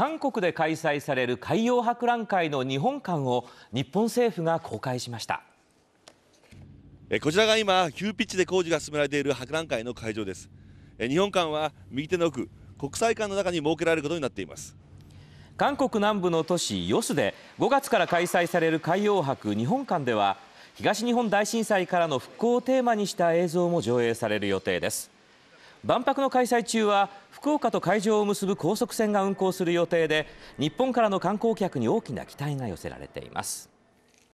韓国で開催される海洋博覧会の日本館を日本政府が公開しましたこちらが今急ピッチで工事が進められている博覧会の会場です日本館は右手の奥国際館の中に設けられることになっています韓国南部の都市ヨスで5月から開催される海洋博日本館では東日本大震災からの復興をテーマにした映像も上映される予定です万博の開催中は福岡と会場を結ぶ高速船が運航する予定で日本からの観光客に大きな期待が寄せられています。